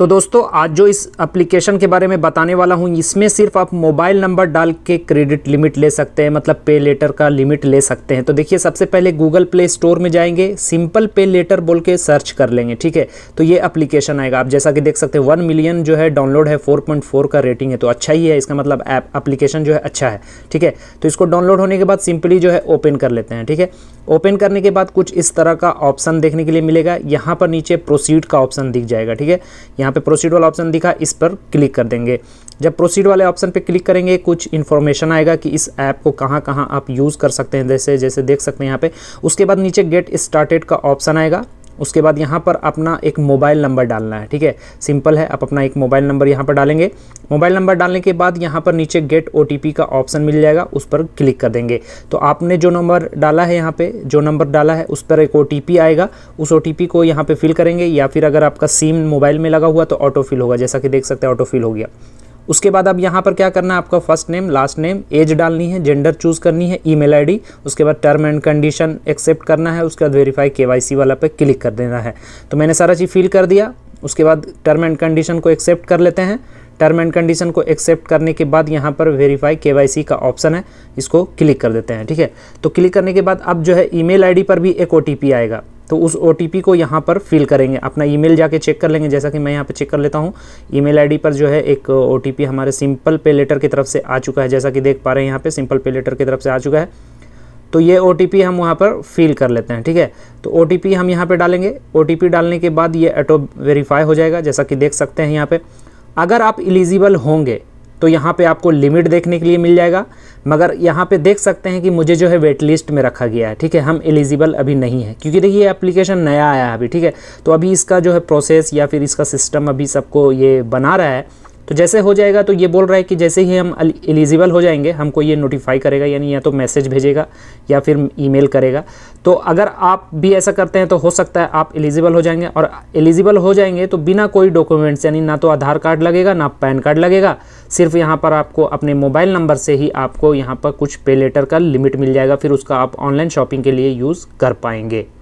तो दोस्तों आज जो इस एप्लीकेशन के बारे में बताने वाला हूँ इसमें सिर्फ आप मोबाइल नंबर डाल के क्रेडिट लिमिट ले सकते हैं मतलब पे लेटर का लिमिट ले सकते हैं तो देखिए सबसे पहले गूगल प्ले स्टोर में जाएंगे सिंपल पे लेटर बोल के सर्च कर लेंगे ठीक है तो ये अप्लीकेशन आएगा आप जैसा कि देख सकते हैं वन मिलियन जो है डाउनलोड है फोर का रेटिंग है तो अच्छा ही है इसका मतलब ऐप अप्लीकेशन जो है अच्छा है ठीक है तो इसको डाउनलोड होने के बाद सिंपली जो है ओपन कर लेते हैं ठीक है ओपन करने के बाद कुछ इस तरह का ऑप्शन देखने के लिए मिलेगा यहाँ पर नीचे प्रोसीड का ऑप्शन दिख जाएगा ठीक है यहाँ पे प्रोसीड वाला ऑप्शन दिखा इस पर क्लिक कर देंगे जब प्रोसीड वाले ऑप्शन पे क्लिक करेंगे कुछ इन्फॉर्मेशन आएगा कि इस ऐप को कहाँ कहाँ आप यूज़ कर सकते हैं जैसे जैसे देख सकते हैं यहाँ पे उसके बाद नीचे गेट स्टार्टेड का ऑप्शन आएगा उसके बाद यहाँ पर अपना एक मोबाइल नंबर डालना है ठीक है सिंपल है आप अपना एक मोबाइल नंबर यहाँ पर डालेंगे मोबाइल नंबर डालने के बाद यहाँ पर नीचे गेट ओ का ऑप्शन मिल जाएगा उस पर क्लिक कर देंगे तो आपने जो नंबर डाला है यहाँ पर जो नंबर डाला है उस पर एक ओ आएगा उस ओ को यहाँ पर फिल करेंगे या फिर अगर आपका सिम मोबाइल में लगा हुआ तो ऑटो फिल होगा जैसा कि देख सकते हैं ऑटो फिल हो गया उसके बाद अब यहाँ पर क्या करना है आपका first name last name age डालनी है जेंडर चूज करनी है ईमेल आईडी उसके बाद टर्म एंड कंडीशन एक्सेप्ट करना है उसके बाद वेरीफाई केवाईसी वाला पे क्लिक कर देना है तो मैंने सारा चीज़ फिल कर दिया उसके बाद टर्म एंड कंडीशन को एक्सेप्ट कर लेते हैं टर्म एंड कंडीशन को एक्सेप्ट करने के बाद यहाँ पर वेरीफाई के का ऑप्शन है इसको क्लिक कर देते हैं ठीक है तो क्लिक करने के बाद अब जो है ईमेल आईडी पर भी एक ओ आएगा तो उस ओ को यहाँ पर फिल करेंगे अपना मेल जाके चेक कर लेंगे जैसा कि मैं यहाँ पर चेक कर लेता हूँ ई मेल पर जो है एक ओ हमारे सिंपल पे लेटर की तरफ से आ चुका है जैसा कि देख पा रहे हैं यहाँ पर सिंपल पे लेटर की तरफ से आ चुका है तो ये ओ हम वहाँ पर फिल कर लेते हैं ठीक है तो ओ हम यहाँ पर डालेंगे ओ डालने के बाद ये ऑटो वेरीफाई हो जाएगा जैसा कि देख सकते हैं यहाँ पर अगर आप एलिजिबल होंगे तो यहाँ पे आपको लिमिट देखने के लिए मिल जाएगा मगर यहाँ पे देख सकते हैं कि मुझे जो है वेट लिस्ट में रखा गया है ठीक है हम एलिजिबल अभी नहीं है क्योंकि देखिए एप्लीकेशन नया आया है अभी ठीक है तो अभी इसका जो है प्रोसेस या फिर इसका सिस्टम अभी सबको ये बना रहा है तो जैसे हो जाएगा तो ये बोल रहा है कि जैसे ही हम एलिजिबल हो जाएंगे हमको ये नोटिफाई करेगा यानी या तो मैसेज भेजेगा या फिर ईमेल करेगा तो अगर आप भी ऐसा करते हैं तो हो सकता है आप एलिजिबल हो जाएंगे और एलिजिबल हो जाएंगे तो बिना कोई डॉक्यूमेंट्स यानी ना तो आधार कार्ड लगेगा ना पैन कार्ड लगेगा सिर्फ यहाँ पर आपको अपने मोबाइल नंबर से ही आपको यहाँ पर कुछ पे लेटर का लिमिट मिल जाएगा फिर उसका आप ऑनलाइन शॉपिंग के लिए यूज़ कर पाएंगे